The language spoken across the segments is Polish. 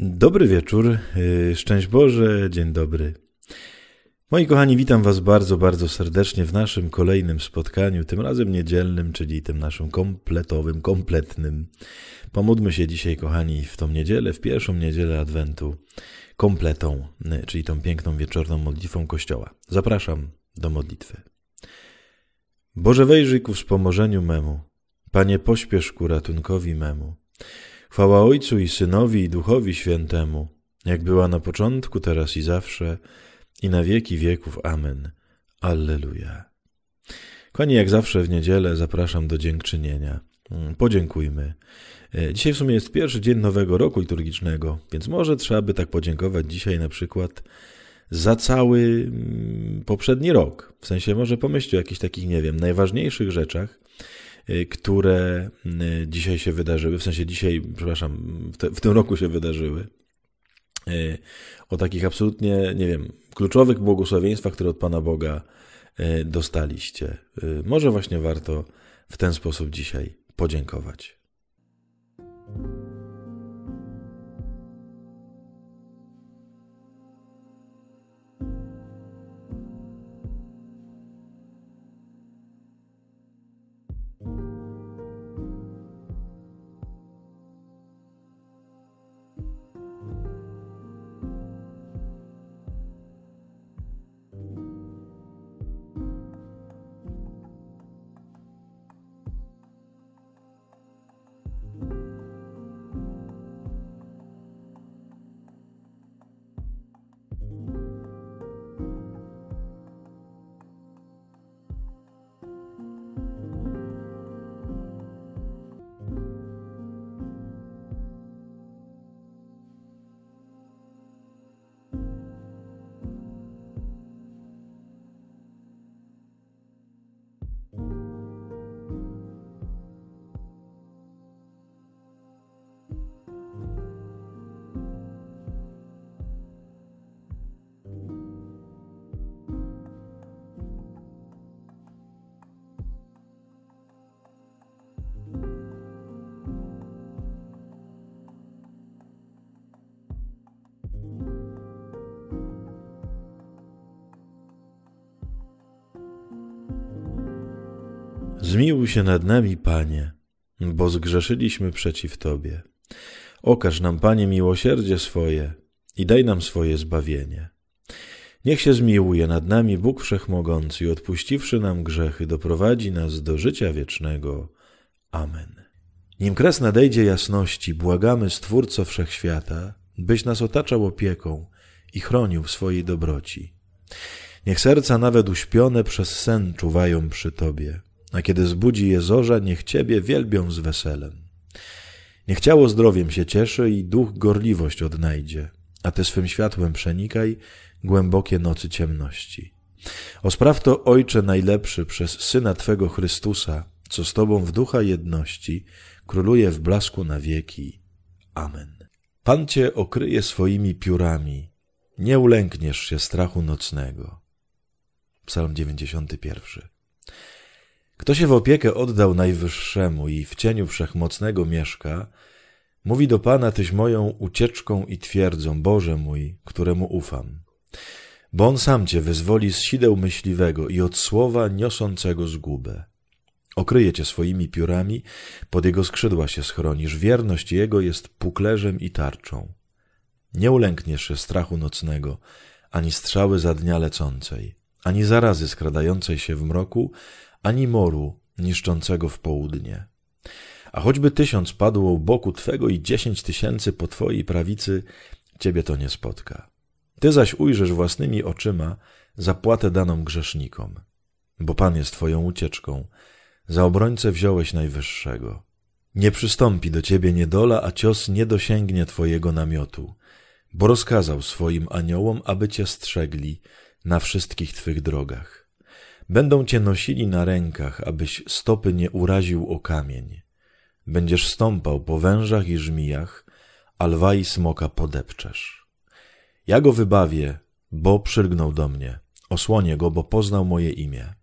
Dobry wieczór, y, szczęść Boże, dzień dobry. Moi kochani, witam Was bardzo, bardzo serdecznie w naszym kolejnym spotkaniu, tym razem niedzielnym, czyli tym naszym kompletowym, kompletnym. Pomódmy się dzisiaj, kochani, w tą niedzielę, w pierwszą niedzielę Adwentu, kompletą, y, czyli tą piękną wieczorną modlitwą Kościoła. Zapraszam do modlitwy. Boże wejrzyj ku wspomożeniu memu, Panie pośpiesz ku ratunkowi memu. Chwała Ojcu i Synowi i Duchowi Świętemu, jak była na początku, teraz i zawsze, i na wieki wieków. Amen. Alleluja. Kochani, jak zawsze w niedzielę zapraszam do dziękczynienia. Mm, podziękujmy. E, dzisiaj w sumie jest pierwszy dzień nowego roku liturgicznego, więc może trzeba by tak podziękować dzisiaj na przykład za cały mm, poprzedni rok. W sensie może pomyślcie o jakichś takich, nie wiem, najważniejszych rzeczach, Y, które y, dzisiaj się wydarzyły, w sensie dzisiaj, przepraszam, w, te, w tym roku się wydarzyły. Y, o takich absolutnie, nie wiem, kluczowych błogosławieństwach, które od Pana Boga dostaliście. Może właśnie warto w ten sposób dzisiaj podziękować. Zmiłuj się nad nami, Panie, bo zgrzeszyliśmy przeciw Tobie. Okaż nam, Panie, miłosierdzie swoje i daj nam swoje zbawienie. Niech się zmiłuje nad nami Bóg Wszechmogący i odpuściwszy nam grzechy, doprowadzi nas do życia wiecznego. Amen. Nim kres nadejdzie jasności, błagamy Stwórco Wszechświata, byś nas otaczał opieką i chronił w swojej dobroci. Niech serca nawet uśpione przez sen czuwają przy Tobie a kiedy zbudzi je zorza, niech Ciebie wielbią z weselem. Niech ciało zdrowiem się cieszy i duch gorliwość odnajdzie, a Ty swym światłem przenikaj głębokie nocy ciemności. Ospraw to, Ojcze najlepszy, przez Syna Twego Chrystusa, co z Tobą w ducha jedności króluje w blasku na wieki. Amen. Pan Cię okryje swoimi piórami, nie ulękniesz się strachu nocnego. Psalm 91. Kto się w opiekę oddał Najwyższemu i w cieniu Wszechmocnego mieszka, mówi do Pana, Tyś moją ucieczką i twierdzą, Boże mój, któremu ufam. Bo On sam Cię wyzwoli z sideł myśliwego i od słowa niosącego zgubę. Okryje Cię swoimi piórami, pod Jego skrzydła się schronisz, wierność Jego jest puklerzem i tarczą. Nie ulękniesz się strachu nocnego, ani strzały za dnia lecącej, ani zarazy skradającej się w mroku, ani moru niszczącego w południe. A choćby tysiąc padło u boku Twego i dziesięć tysięcy po Twojej prawicy, Ciebie to nie spotka. Ty zaś ujrzysz własnymi oczyma zapłatę daną grzesznikom, bo Pan jest Twoją ucieczką. Za obrońcę wziąłeś Najwyższego. Nie przystąpi do Ciebie niedola, a cios nie dosięgnie Twojego namiotu, bo rozkazał swoim aniołom, aby Cię strzegli na wszystkich Twych drogach. Będą cię nosili na rękach, abyś stopy nie uraził o kamień. Będziesz stąpał po wężach i żmijach, a lwa i smoka podepczesz. Ja go wybawię, bo przylgnął do mnie. Osłonię go, bo poznał moje imię.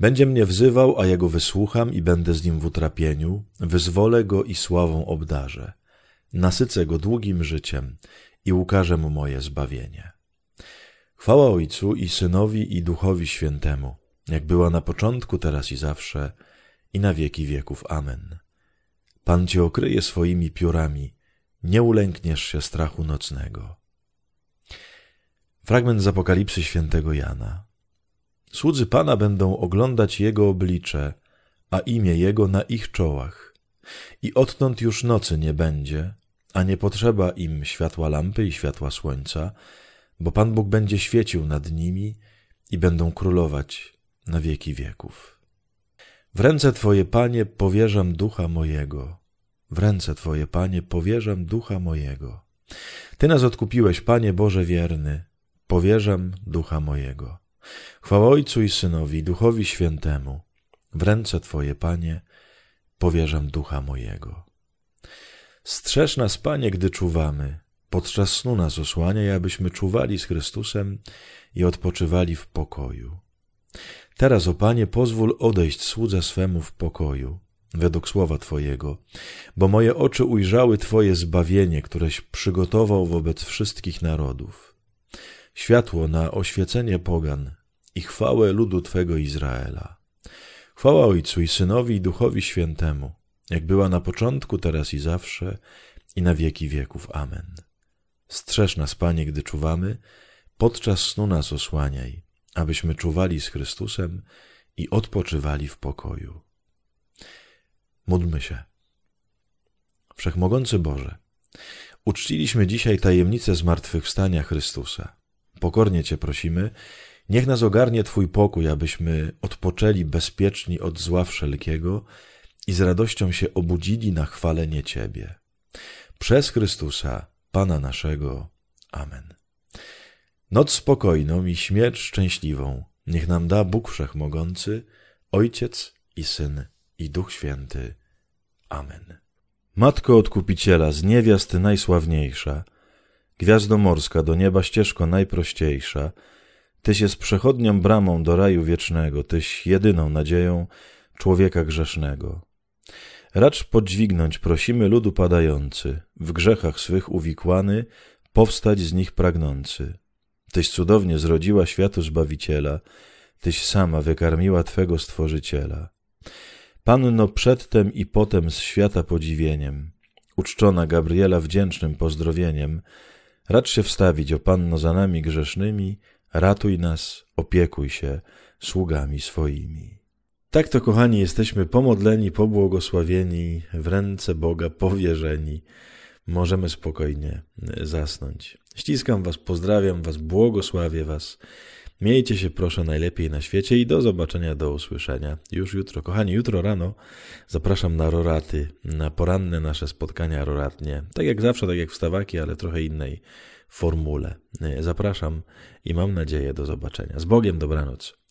Będzie mnie wzywał, a ja go wysłucham i będę z nim w utrapieniu. Wyzwolę go i sławą obdarzę. Nasycę go długim życiem i ukażę mu moje zbawienie. Chwała Ojcu i Synowi i Duchowi Świętemu jak była na początku, teraz i zawsze, i na wieki wieków. Amen. Pan cię okryje swoimi piórami, nie ulękniesz się strachu nocnego. Fragment z Apokalipsy świętego Jana. Słudzy Pana będą oglądać Jego oblicze, a imię Jego na ich czołach. I odtąd już nocy nie będzie, a nie potrzeba im światła lampy i światła słońca, bo Pan Bóg będzie świecił nad nimi i będą królować na wieki wieków. W ręce Twoje, Panie, powierzam ducha mojego. W ręce Twoje, Panie, powierzam ducha mojego. Ty nas odkupiłeś, Panie Boże wierny. Powierzam ducha mojego. Chwała Ojcu i Synowi, Duchowi Świętemu. W ręce Twoje, Panie, powierzam ducha mojego. Strzeż nas, Panie, gdy czuwamy. Podczas snu nas osłaniaj, abyśmy czuwali z Chrystusem i odpoczywali w pokoju. Teraz, o Panie, pozwól odejść słudze swemu w pokoju, według słowa Twojego, bo moje oczy ujrzały Twoje zbawienie, któreś przygotował wobec wszystkich narodów. Światło na oświecenie pogan i chwałę ludu Twego Izraela. Chwała Ojcu i Synowi i Duchowi Świętemu, jak była na początku, teraz i zawsze, i na wieki wieków. Amen. Strzeż nas, Panie, gdy czuwamy, podczas snu nas osłaniaj abyśmy czuwali z Chrystusem i odpoczywali w pokoju. Módlmy się. Wszechmogący Boże, uczciliśmy dzisiaj tajemnicę zmartwychwstania Chrystusa. Pokornie Cię prosimy, niech nas ogarnie Twój pokój, abyśmy odpoczęli bezpieczni od zła wszelkiego i z radością się obudzili na chwalenie Ciebie. Przez Chrystusa, Pana naszego. Amen. Noc spokojną i śmierć szczęśliwą niech nam da Bóg Wszechmogący, Ojciec i Syn i Duch Święty. Amen. Matko Odkupiciela z niewiast najsławniejsza, Gwiazdo morska do nieba ścieżko najprościejsza, Tyś jest przechodnią bramą do raju wiecznego, Tyś jedyną nadzieją człowieka grzesznego. Racz podźwignąć prosimy ludu padający, w grzechach swych uwikłany, powstać z nich pragnący Tyś cudownie zrodziła światu Zbawiciela, Tyś sama wykarmiła Twego Stworzyciela. Panno przedtem i potem z świata podziwieniem, uczczona Gabriela wdzięcznym pozdrowieniem, racz się wstawić, o Panno za nami grzesznymi, ratuj nas, opiekuj się sługami swoimi. Tak to, kochani, jesteśmy pomodleni, pobłogosławieni, w ręce Boga powierzeni możemy spokojnie e, zasnąć. Ściskam Was, pozdrawiam Was, błogosławię Was. Miejcie się proszę najlepiej na świecie i do zobaczenia, do usłyszenia już jutro. Kochani, jutro rano zapraszam na roraty, na poranne nasze spotkania roratnie. Tak jak zawsze, tak jak wstawaki, ale trochę innej formule. E, zapraszam i mam nadzieję do zobaczenia. Z Bogiem, dobranoc.